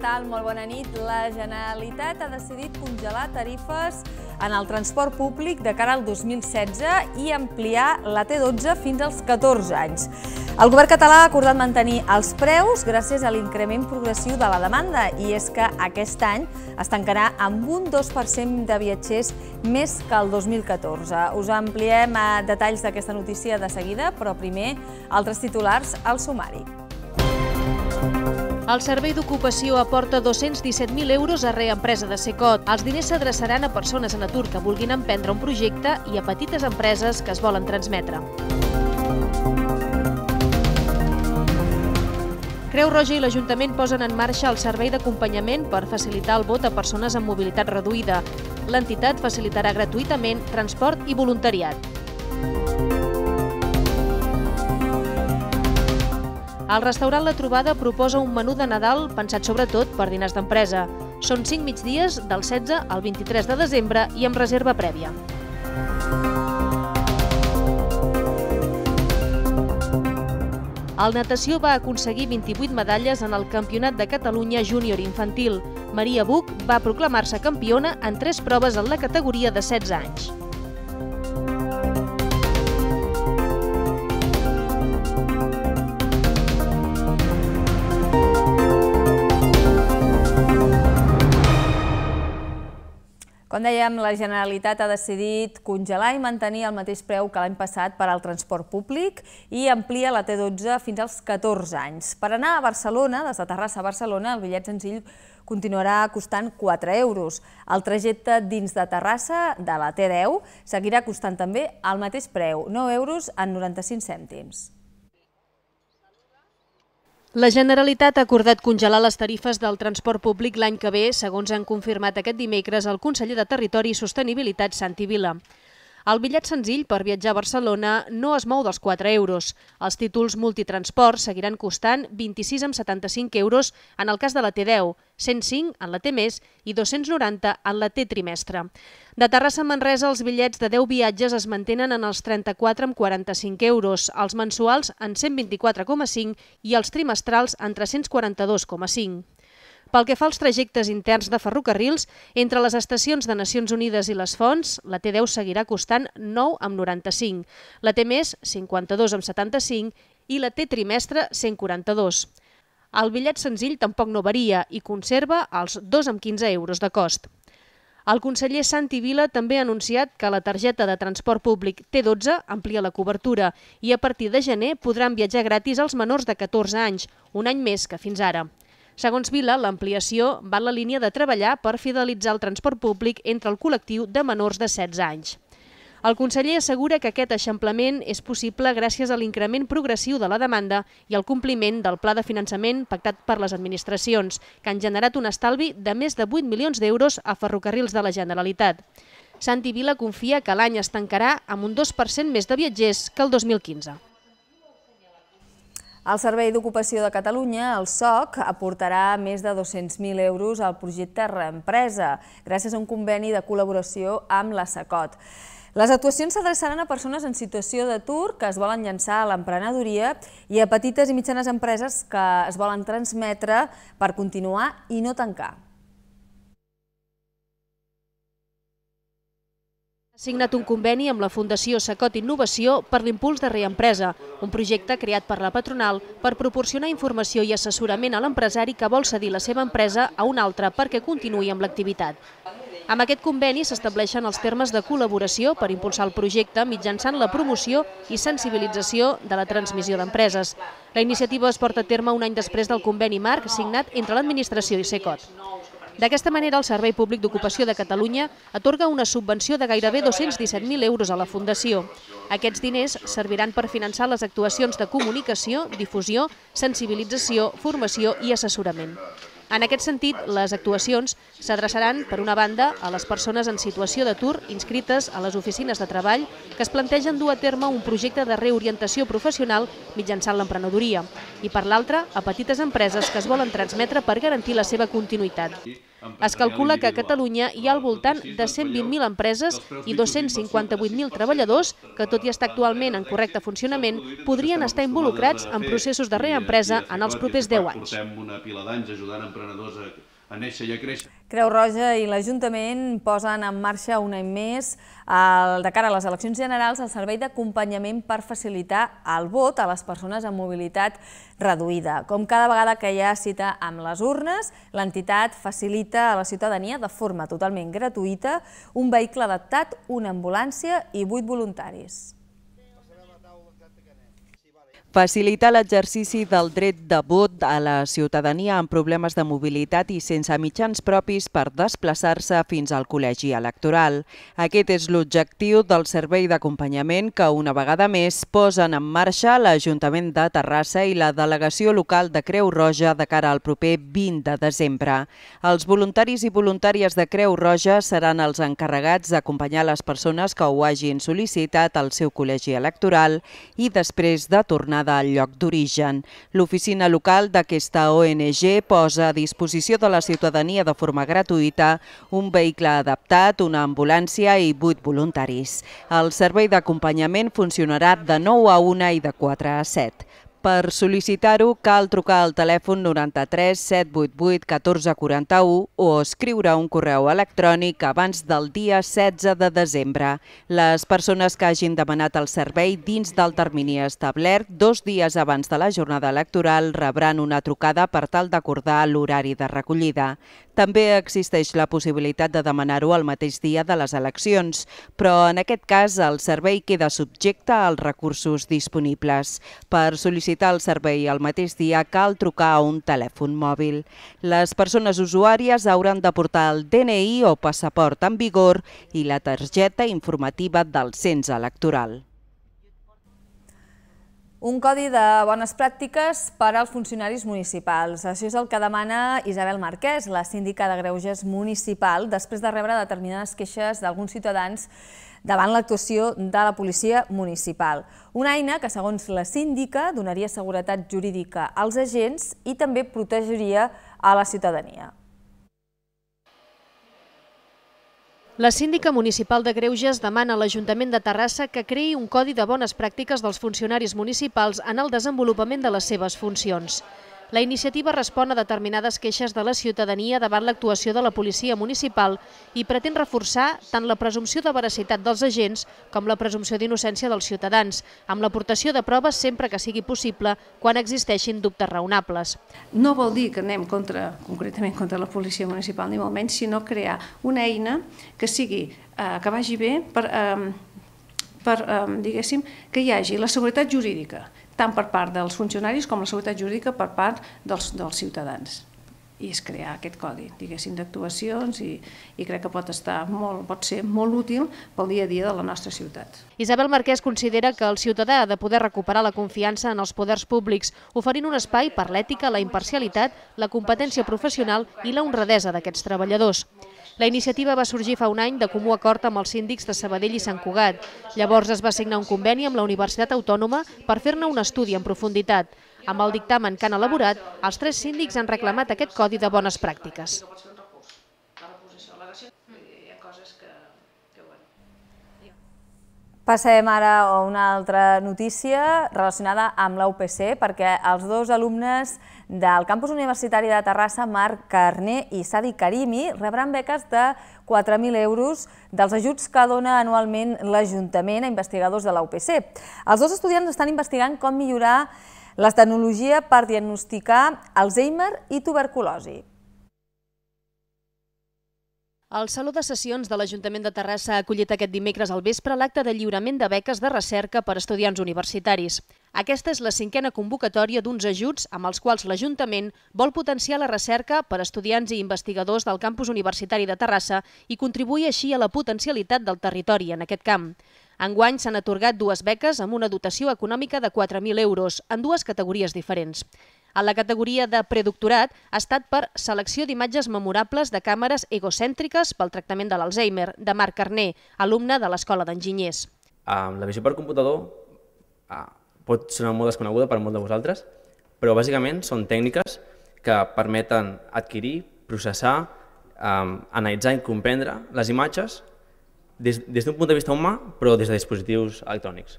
tal? Molt bona nit. La Generalitat ha decidit congelar tarifes en el transport públic de cara al 2016 i ampliar la T12 fins als 14 anys. El govern català ha acordat mantenir els preus gràcies a l'increment progressiu de la demanda i és que aquest any es tancarà amb un 2% de viatgers més que el 2014. Us ampliem a eh, detalls d'aquesta notícia de seguida, però primer altres titulars al sumari. El Servei d'Ocupació aporta 217.000 euros a reempresa de Secot. Els diners s'adreçaran a persones en atur que vulguin emprendre un projecte i a petites empreses que es volen transmetre. Creu Roja i l'Ajuntament posen en marxa el servei d'acompanyament per facilitar el vot a persones amb mobilitat reduïda. L'entitat facilitarà gratuïtament transport i voluntariat. El restaurant La Trobada proposa un menú de Nadal pensat sobretot per dinars d'empresa. Són 5 migdies del 16 al 23 de desembre i amb reserva prèvia. El natació va aconseguir 28 medalles en el Campionat de Catalunya Júnior Infantil. Maria Buch va proclamar-se campiona en tres proves en la categoria de 16 anys. Com dèiem, la Generalitat ha decidit congelar i mantenir el mateix preu que l'any passat per al transport públic i amplia la T12 fins als 14 anys. Per anar a Barcelona, des de Terrassa a Barcelona, el bitllet senzill continuarà costant 4 euros. El trajecte dins de Terrassa, de la T10, seguirà costant també el mateix preu, 9 euros en 95 cèntims. La Generalitat ha acordat congelar les tarifes del transport públic l'any que ve, segons han confirmat aquest dimecres el conseller de Territori i Sostenibilitat, Santi Vila. El bitllet senzill per viatjar a Barcelona no es mou dels 4 euros. Els títols multitransport seguiran costant 26,75 euros en el cas de la T10, 105 en la T més i 290 en la T trimestre. De Terrassa a Manresa, els bitllets de 10 viatges es mantenen en els 34,45 euros, els mensuals en 124,5 i els trimestrals en 342,5. Pel que fa als trajectes interns de ferrocarrils, entre les estacions de Nacions Unides i les Fonts, la T10 seguirà costant 9,95, la T més 52,75 i la T trimestre 142. El bitllet senzill tampoc no varia i conserva els 2,15 euros de cost. El conseller Santi Vila també ha anunciat que la targeta de transport públic T12 amplia la cobertura i a partir de gener podran viatjar gratis els menors de 14 anys, un any més que fins ara. Segons Vila, l'ampliació va en la línia de treballar per fidelitzar el transport públic entre el col·lectiu de menors de 16 anys. El conseller assegura que aquest eixamplament és possible gràcies a l'increment progressiu de la demanda i al compliment del pla de finançament pactat per les administracions, que han generat un estalvi de més de 8 milions d'euros a ferrocarrils de la Generalitat. Santi Vila confia que l'any es tancarà amb un 2% més de viatgers que el 2015. El Servei d'Ocupació de Catalunya, el SOC, aportarà més de 200.000 euros al projecte Reempresa, gràcies a un conveni de col·laboració amb la SACOT. Les actuacions s'adreçaran a persones en situació d'atur que es volen llançar a l'emprenedoria i a petites i mitjanes empreses que es volen transmetre per continuar i no tancar. signat un conveni amb la Fundació Sacot Innovació per l'impuls de Reempresa, un projecte creat per la patronal per proporcionar informació i assessorament a l'empresari que vol cedir la seva empresa a una altra perquè continuï amb l'activitat. Amb aquest conveni s'estableixen els termes de col·laboració per impulsar el projecte mitjançant la promoció i sensibilització de la transmissió d'empreses. La iniciativa es porta a terme un any després del conveni marc signat entre l'administració i SECOT. D'aquesta manera, el Servei Públic d'Ocupació de Catalunya atorga una subvenció de gairebé 217.000 euros a la Fundació. Aquests diners serviran per finançar les actuacions de comunicació, difusió, sensibilització, formació i assessorament. En aquest sentit, les actuacions S'adreçaran, per una banda, a les persones en situació d'atur inscrites a les oficines de treball que es plantegen dur a terme un projecte de reorientació professional mitjançant l'emprenedoria i, per l'altra, a petites empreses que es volen transmetre per garantir la seva continuïtat. Es calcula que a Catalunya hi ha al voltant de 120.000 empreses i 258.000 treballadors que, tot i estar actualment en correcte funcionament, podrien estar involucrats en processos de reempresa en els propers 10 anys. Portem una pila d'anys ajudant emprenedors a a néixer i a créixer. Creu Roja i l'Ajuntament posen en marxa un any més de cara a les eleccions generals el servei d'acompanyament per facilitar el vot a les persones amb mobilitat reduïda. Com cada vegada que hi ha cita amb les urnes, l'entitat facilita a la ciutadania de forma totalment gratuïta un vehicle adaptat, una ambulància i vuit voluntaris. Facilitar l'exercici del dret de vot a la ciutadania amb problemes de mobilitat i sense mitjans propis per desplaçar-se fins al col·legi electoral. Aquest és l'objectiu del servei d'acompanyament que, una vegada més, posen en marxa l'Ajuntament de Terrassa i la delegació local de Creu Roja de cara al proper 20 de desembre. Els voluntaris i voluntàries de Creu Roja seran els encarregats d'acompanyar les persones que ho hagin sol·licitat al seu col·legi electoral i després de tornar destinada al lloc d'origen. L'oficina local d'aquesta ONG posa a disposició de la ciutadania de forma gratuïta un vehicle adaptat, una ambulància i vuit voluntaris. El servei d'acompanyament funcionarà de 9 a 1 i de 4 a 7. Per sol·licitar-ho cal trucar al telèfon 93 788 1441 o escriure un correu electrònic abans del dia 16 de desembre. Les persones que hagin demanat el servei dins del termini establert dos dies abans de la jornada electoral rebran una trucada per tal d'acordar l'horari de recollida. També existeix la possibilitat de demanar-ho el mateix dia de les eleccions, però en aquest cas el servei queda subjecte als recursos disponibles. Per sol·licitar sol·licitar el servei el mateix dia cal trucar a un telèfon mòbil. Les persones usuàries hauran de portar el DNI o passaport en vigor i la targeta informativa del cens electoral. Un codi de bones pràctiques per als funcionaris municipals. Això és el que demana Isabel Marquès, la síndica de Greuges Municipal, després de rebre determinades queixes d'alguns ciutadans davant l'actuació de la policia municipal. Una eina que, segons la síndica, donaria seguretat jurídica als agents i també protegiria a la ciutadania. La síndica municipal de Greuges demana a l'Ajuntament de Terrassa que creï un codi de bones pràctiques dels funcionaris municipals en el desenvolupament de les seves funcions. La iniciativa respon a determinades queixes de la ciutadania davant l'actuació de la policia municipal i pretén reforçar tant la presumpció de veracitat dels agents com la presumpció d'innocència dels ciutadans, amb l'aportació de proves sempre que sigui possible quan existeixin dubtes raonables. No vol dir que anem contra, concretament contra la policia municipal, ni molt menys, sinó crear una eina que sigui eh, que vagi bé per, eh, per eh, diguéssim, que hi hagi la seguretat jurídica, tant per part dels funcionaris com la seguretat jurídica per part dels, dels ciutadans i és crear aquest codi, diguéssim, d'actuacions i, i crec que pot estar molt, pot ser molt útil pel dia a dia de la nostra ciutat. Isabel Marquès considera que el ciutadà ha de poder recuperar la confiança en els poders públics, oferint un espai per l'ètica, la imparcialitat, la competència professional i la honradesa d'aquests treballadors. La iniciativa va sorgir fa un any de comú acord amb els síndics de Sabadell i Sant Cugat. Llavors es va signar un conveni amb la Universitat Autònoma per fer-ne un estudi en profunditat. Amb el dictamen que han elaborat, els tres síndics han reclamat aquest codi de bones pràctiques. Passem ara a una altra notícia relacionada amb la UPC, perquè els dos alumnes del campus universitari de Terrassa, Marc Carné i Sadi Karimi, rebran beques de 4.000 euros dels ajuts que dona anualment l'Ajuntament a investigadors de la UPC. Els dos estudiants estan investigant com millorar la tecnologia per diagnosticar Alzheimer i tuberculosi. El Saló de Sessions de l'Ajuntament de Terrassa ha acollit aquest dimecres al vespre l'acte de lliurament de beques de recerca per a estudiants universitaris. Aquesta és la cinquena convocatòria d'uns ajuts amb els quals l'Ajuntament vol potenciar la recerca per a estudiants i investigadors del campus universitari de Terrassa i contribuir així a la potencialitat del territori en aquest camp. Enguany s'han atorgat dues beques amb una dotació econòmica de 4.000 euros, en dues categories diferents. A la categoria de predoctorat ha estat per Selecció d'imatges memorables de càmeres egocèntriques pel tractament de l'Alzheimer, de Marc Carné, alumne de l'Escola d'Enginyers. La visió per computador ah, pot sonar molt desconeguda per molt de vosaltres, però bàsicament són tècniques que permeten adquirir, processar, analitzar i comprendre les imatges des d'un punt de vista humà, però des de dispositius electrònics.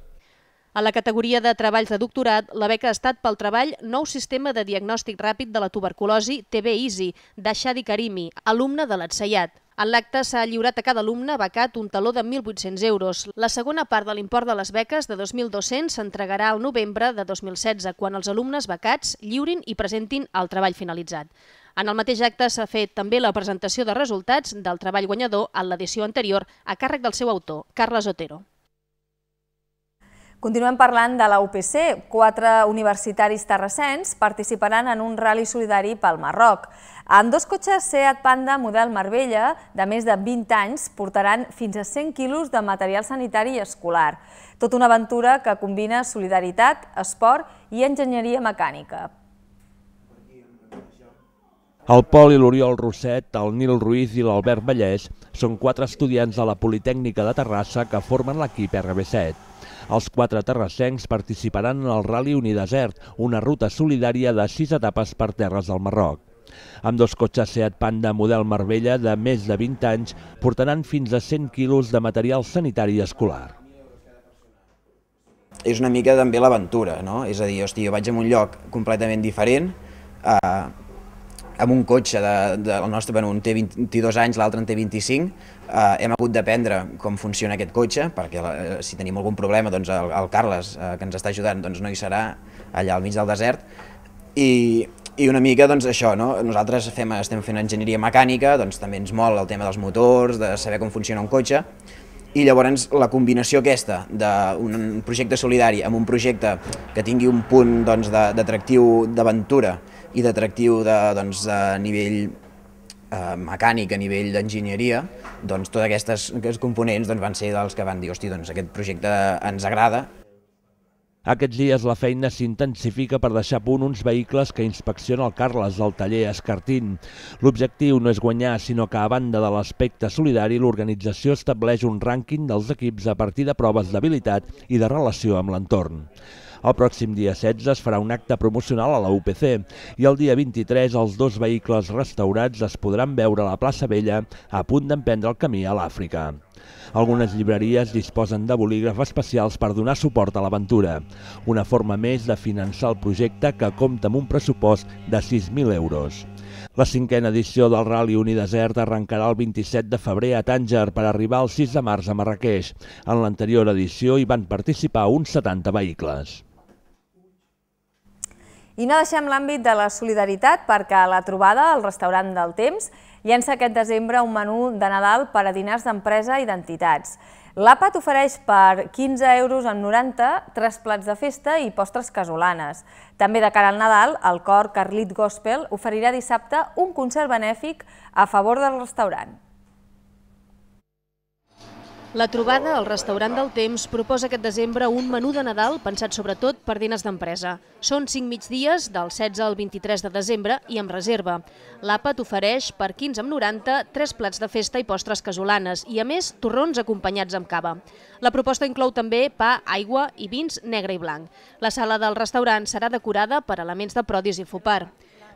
A la categoria de treballs de doctorat, la beca ha estat pel treball Nou sistema de diagnòstic ràpid de la tuberculosi tb de d'Aixadi Karimi, alumne de l'Atsayat. En l'acte s'ha lliurat a cada alumne becat un taló de 1.800 euros. La segona part de l'import de les beques de 2.200 s'entregarà al novembre de 2016, quan els alumnes becats lliurin i presentin el treball finalitzat. En el mateix acte s'ha fet també la presentació de resultats del treball guanyador en l'edició anterior a càrrec del seu autor, Carles Otero. Continuem parlant de la UPC. Quatre universitaris terrassens participaran en un rali solidari pel Marroc. Amb dos cotxes Seat Panda model Marbella de més de 20 anys portaran fins a 100 quilos de material sanitari i escolar. Tot una aventura que combina solidaritat, esport i enginyeria mecànica. El Pol i l'Oriol Rosset, el Nil Ruiz i l'Albert Vallès són quatre estudiants de la Politècnica de Terrassa que formen l'equip RB7. Els quatre terrassencs participaran en el Rally Unidesert, una ruta solidària de sis etapes per terres del Marroc. Amb dos cotxes Seat Panda model Marbella de més de 20 anys portaran fins a 100 quilos de material sanitari escolar. És una mica també l'aventura, no? És a dir, hòstia, jo vaig a un lloc completament diferent, eh, amb un cotxe, de, de, el nostre, bueno, un té 22 anys, l'altre en té 25, eh, hem hagut d'aprendre com funciona aquest cotxe, perquè eh, si tenim algun problema, doncs el, el Carles, eh, que ens està ajudant, doncs no hi serà allà al mig del desert, i, i una mica doncs, això, no? nosaltres fem, estem fent enginyeria mecànica, doncs també ens mol el tema dels motors, de saber com funciona un cotxe, i llavors la combinació aquesta d'un projecte solidari amb un projecte que tingui un punt doncs, d'atractiu doncs, d'aventura, i d'atractiu de, doncs, a nivell eh, mecànic, a nivell d'enginyeria, doncs totes aquestes, aquests components doncs, van ser dels que van dir, hosti, doncs aquest projecte ens agrada, aquests dies la feina s'intensifica per deixar a punt uns vehicles que inspecciona el Carles del taller Escartín. L'objectiu no és guanyar, sinó que a banda de l'aspecte solidari, l'organització estableix un rànquing dels equips a partir de proves d'habilitat i de relació amb l'entorn. El pròxim dia 16 es farà un acte promocional a la UPC i el dia 23 els dos vehicles restaurats es podran veure a la plaça Vella a punt d'emprendre el camí a l'Àfrica. Algunes llibreries disposen de bolígrafs especials per donar suport a l'aventura, una forma més de finançar el projecte que compta amb un pressupost de 6.000 euros. La cinquena edició del Rally Unidesert arrencarà el 27 de febrer a Tànger per arribar el 6 de març a Marrakeix. En l'anterior edició hi van participar uns 70 vehicles. I no deixem l'àmbit de la solidaritat perquè a la trobada, al restaurant del temps, llença aquest desembre un menú de Nadal per a dinars d'empresa i d'entitats. L'àpat ofereix per 15 euros en 90 tres plats de festa i postres casolanes. També de cara al Nadal, el cor Carlit Gospel oferirà dissabte un concert benèfic a favor del restaurant. La trobada al restaurant del Temps proposa aquest desembre un menú de Nadal pensat sobretot per diners d'empresa. Són 5 migdies del 16 al 23 de desembre i amb reserva. L'àpat ofereix per 15,90 tres plats de festa i postres casolanes i a més torrons acompanyats amb cava. La proposta inclou també pa, aigua i vins negre i blanc. La sala del restaurant serà decorada per elements de prodis i fopar.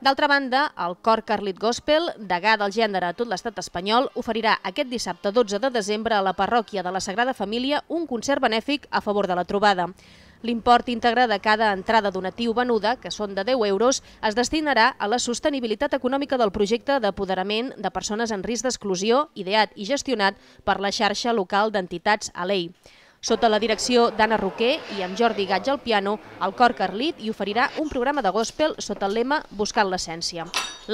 D'altra banda, el cor Carlit Gospel, degà del gènere a tot l'estat espanyol, oferirà aquest dissabte 12 de desembre a la parròquia de la Sagrada Família un concert benèfic a favor de la trobada. L'import íntegre de cada entrada donatiu venuda, que són de 10 euros, es destinarà a la sostenibilitat econòmica del projecte d'apoderament de persones en risc d'exclusió, ideat i gestionat per la xarxa local d'entitats a l'EI. Sota la direcció d'Anna Roquer i amb Jordi Gatge al piano, el cor Carlit hi oferirà un programa de gospel sota el lema Buscant l'essència.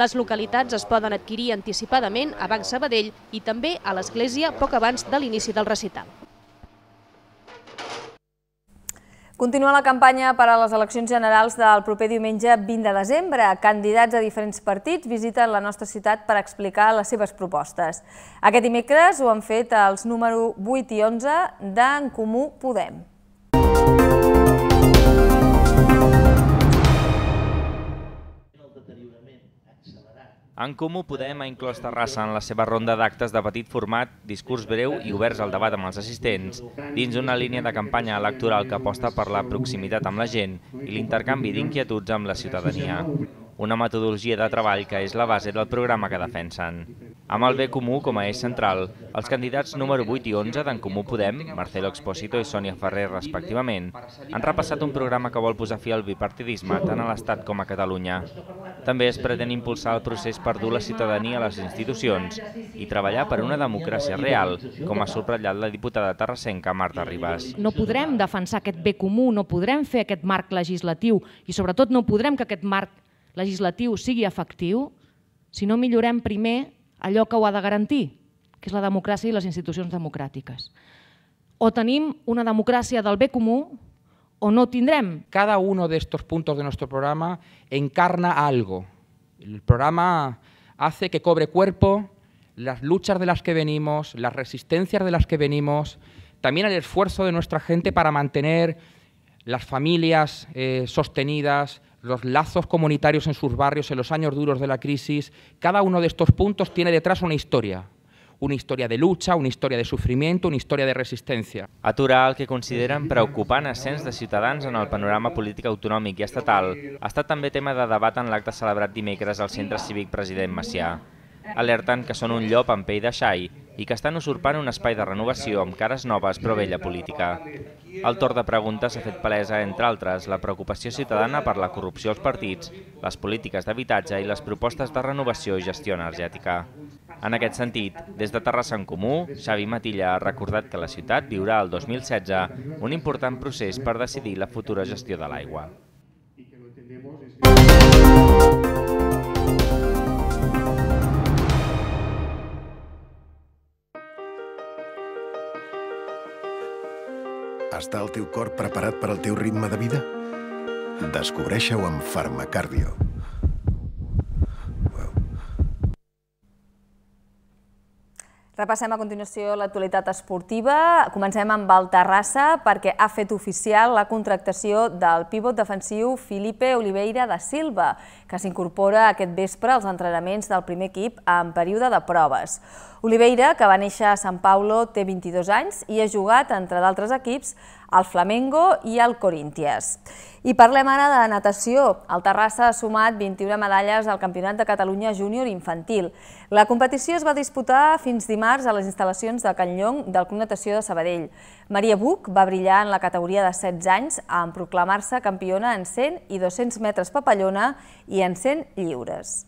Les localitats es poden adquirir anticipadament a Banc Sabadell i també a l'església poc abans de l'inici del recital. Continua la campanya per a les eleccions generals del proper diumenge 20 de desembre. Candidats a diferents partits visiten la nostra ciutat per explicar les seves propostes. Aquest dimecres ho han fet els números 8 i 11 d'en Comú Podem. En Comú Podem ha inclòs Terrassa en la seva ronda d'actes de petit format, discurs breu i oberts al debat amb els assistents, dins una línia de campanya electoral que aposta per la proximitat amb la gent i l'intercanvi d'inquietuds amb la ciutadania. Una metodologia de treball que és la base del programa que defensen. Amb el bé comú com a eix central, els candidats número 8 i 11 d'en Comú Podem, Marcelo Expósito i Sònia Ferrer respectivament, han repassat un programa que vol posar fi al bipartidisme tant a l'Estat com a Catalunya. També es pretén impulsar el procés per dur la ciutadania a les institucions i treballar per una democràcia real, com ha subratllat la diputada terrassenca Marta Ribas. No podrem defensar aquest bé comú, no podrem fer aquest marc legislatiu i sobretot no podrem que aquest marc legislatiu sigui efectiu si no millorem primer allò que ho ha de garantir, que es la democracia y las instituciones democráticas. O tenim una democracia del bé comú o no tindrem. Cada uno de estos puntos de nuestro programa encarna algo. El programa hace que cobre cuerpo las luchas de las que venimos, las resistencias de las que venimos, también el esfuerzo de nuestra gente para mantener las familias eh, sostenidas, los lazos comunitarios en sus barrios en los años duros de la crisis, cada uno de estos puntos tiene detrás una historia, una història de lucha, una història de sufrimiento, una història de resistència. Aturar el que consideren preocupant ascens de ciutadans en el panorama polític autonòmic i estatal ha estat també tema de debat en l'acte celebrat dimecres al Centre Cívic President Macià, alerten que són un llop en pell de xai i que estan usurpant un espai de renovació amb cares noves però vella política. El torn de preguntes s'ha fet palesa, entre altres, la preocupació ciutadana per la corrupció als partits, les polítiques d'habitatge i les propostes de renovació i gestió energètica. En aquest sentit, des de Terrassa en Comú, Xavi Matilla ha recordat que la ciutat viurà el 2016 un important procés per decidir la futura gestió de l'aigua. Està el teu cor preparat per al teu ritme de vida? descobreix ho amb Farmacardio. Repassem a continuació l'actualitat esportiva. Comencem amb el Terrassa perquè ha fet oficial la contractació del pivot defensiu Felipe Oliveira da Silva, que s'incorpora aquest vespre als entrenaments del primer equip en període de proves. Oliveira, que va néixer a Sant Paulo, té 22 anys i ha jugat, entre d'altres equips, el Flamengo i el Corinthians. I parlem ara de natació. El Terrassa ha sumat 21 medalles al Campionat de Catalunya Júnior Infantil. La competició es va disputar fins dimarts a les instal·lacions de Canllong del Club Natació de Sabadell. Maria Buch va brillar en la categoria de 16 anys en proclamar-se campiona en 100 i 200 metres papallona i en 100 lliures.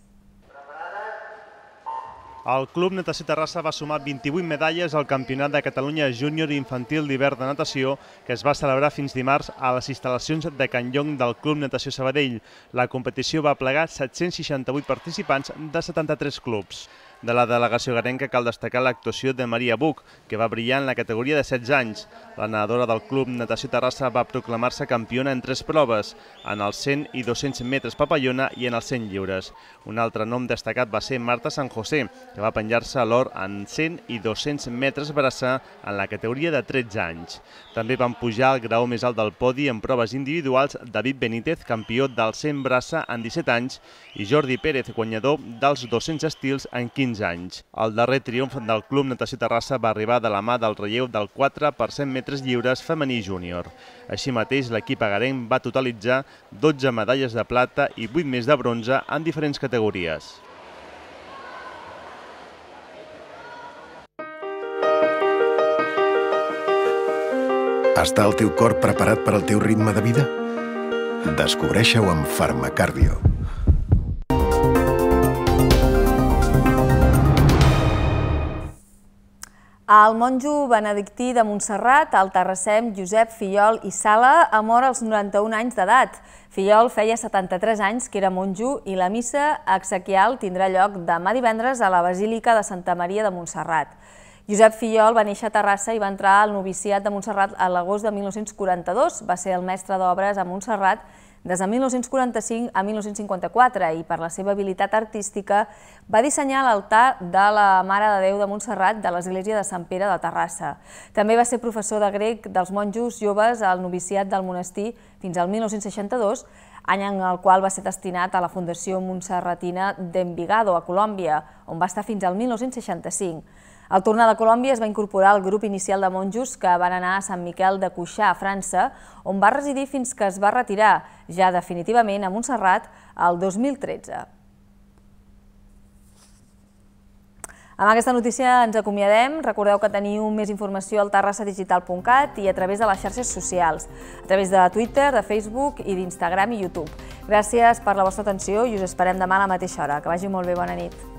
El Club Natació Terrassa va sumar 28 medalles al Campionat de Catalunya Júnior Infantil d'hivern de natació que es va celebrar fins dimarts a les instal·lacions de Can Llong del Club Natació Sabadell. La competició va plegar 768 participants de 73 clubs de la delegació garenca cal destacar l'actuació de Maria Buch, que va brillar en la categoria de 16 anys. La nedadora del club Natació Terrassa va proclamar-se campiona en tres proves, en els 100 i 200 metres papallona i en els 100 lliures. Un altre nom destacat va ser Marta San José, que va penjar-se a l'or en 100 i 200 metres braça en la categoria de 13 anys. També van pujar al grau més alt del podi en proves individuals David Benítez, campió del 100 braça en 17 anys, i Jordi Pérez, guanyador dels 200 estils en 15 15 anys. El darrer triomf del Club Natació Terrassa va arribar de la mà del relleu del 4 per 100 metres lliures femení júnior. Així mateix, l'equip agarenc va totalitzar 12 medalles de plata i 8 més de bronze en diferents categories. Està el teu cor preparat per al teu ritme de vida? Descobreixeu ho amb Farmacardio. El monjo benedictí de Montserrat, el terrassem Josep Fiol i Sala, ha mort als 91 anys d'edat. Fiol feia 73 anys que era monjo i la missa exequial tindrà lloc demà divendres a la Basílica de Santa Maria de Montserrat. Josep Fiol va néixer a Terrassa i va entrar al noviciat de Montserrat a l'agost de 1942. Va ser el mestre d'obres a Montserrat des de 1945 a 1954 i per la seva habilitat artística va dissenyar l'altar de la Mare de Déu de Montserrat de l'Església de Sant Pere de Terrassa. També va ser professor de grec dels monjos joves al noviciat del monestir fins al 1962, any en el qual va ser destinat a la Fundació Montserratina d'Envigado, a Colòmbia, on va estar fins al 1965. Al tornar de Colòmbia es va incorporar al grup inicial de monjos que van anar a Sant Miquel de Cuixà, a França, on va residir fins que es va retirar, ja definitivament a Montserrat, el 2013. Amb aquesta notícia ens acomiadem. Recordeu que teniu més informació al terrassadigital.cat i a través de les xarxes socials, a través de Twitter, de Facebook i d'Instagram i YouTube. Gràcies per la vostra atenció i us esperem demà a la mateixa hora. Que vagi molt bé, bona nit.